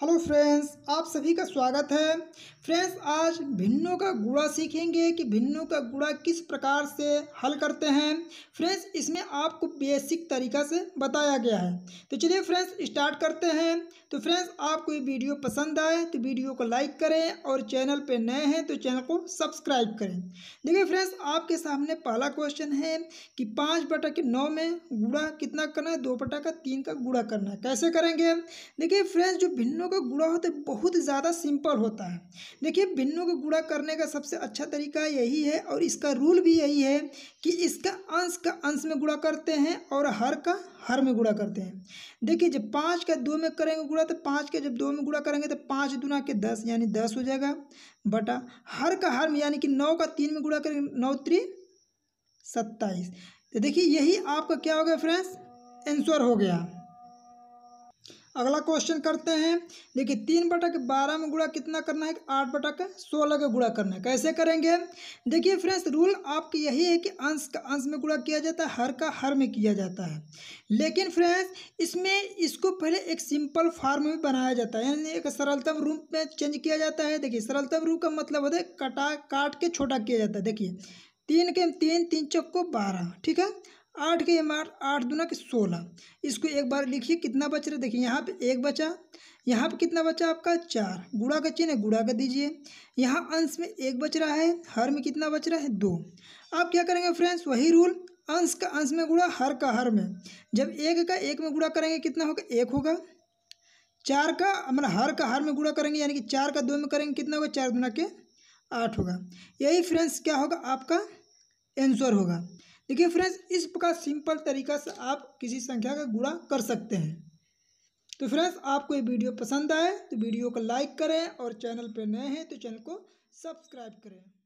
hello friends आप सभी का स्वागत है फ्रेंड्स आज भिन्नों का गुड़ा सीखेंगे कि भिन्नों का गुड़ा किस प्रकार से हल करते हैं फ्रेंड्स इसमें आपको बेसिक तरीका से बताया गया है तो चलिए फ्रेंड्स स्टार्ट करते हैं तो फ्रेंड्स आपको ये वीडियो पसंद आए तो वीडियो को लाइक करें और चैनल पर नए हैं तो चैनल को सब्सक्राइब करें देखिए फ्रेंड्स आपके सामने पहला क्वेश्चन है कि पाँच बटा के नौ में गुड़ा कितना करना है दो बटा का तीन का गुड़ा करना है कैसे करेंगे देखिए फ्रेंड्स जो भिन्नों भिन्नों का गुड़ा होता है बहुत ज़्यादा सिंपल होता है देखिए भिन्नों का गुड़ा करने का सबसे अच्छा तरीका यही है और इसका रूल भी यही है कि इसका अंश का अंश में गुड़ा करते हैं और हर का हर में गुड़ा करते हैं देखिए जब पाँच का दो में करेंगे गुड़ा तो पाँच का जब दो में गुड़ा करेंगे तो पाँच दुना के दस यानी दस हो जाएगा बटा हर का हर में यानी कि नौ का तीन में गुड़ा करेंगे नौ त्री सत्ताईस तो देखिए यही आपका क्या हो गया फ्रेंड्स एंसर हो गया अगला क्वेश्चन करते हैं देखिए तीन बटक बारह में गुड़ा कितना करना है आठ बटक सोलह का गुड़ा करना है कैसे करेंगे देखिए फ्रेंड्स रूल आपके यही है कि अंश का अंश में गुड़ा किया जाता है हर का हर में किया जाता है लेकिन फ्रेंड्स इसमें इसको पहले एक सिंपल फॉर्म में बनाया जाता है यानी एक सरलतम रूप में चेंज किया जाता है देखिए सरलतम रूप का मतलब होता है कटा काट के छोटा किया जाता है देखिए तीन के तीन तीन चौक को बारह ठीक है आठ के एम आर आठ दुना के सोलह इसको एक बार लिखिए कितना बच रहा है देखिए यहाँ पे एक बचा यहाँ पे कितना बचा आपका चार गुड़ा का चिन्ह गुड़ा कर दीजिए यहाँ अंश में एक बच रहा है हर में कितना बच रहा है दो आप क्या करेंगे फ्रेंड्स वही रूल अंश का अंश में गुड़ा हर का हर में जब एक का एक में गुड़ा करेंगे कितना होगा एक होगा चार का मतलब हर का हर में गुड़ा करेंगे यानी कि चार का दो में करेंगे कितना होगा चार दुना के आठ होगा यही फ्रेंड्स क्या होगा आपका आंसर होगा देखिए फ्रेंड्स इस प्रकार सिंपल तरीका से आप किसी संख्या का गुणा कर सकते हैं तो फ्रेंड्स आपको ये वीडियो पसंद आए तो वीडियो को लाइक करें और चैनल पर नए हैं तो चैनल को सब्सक्राइब करें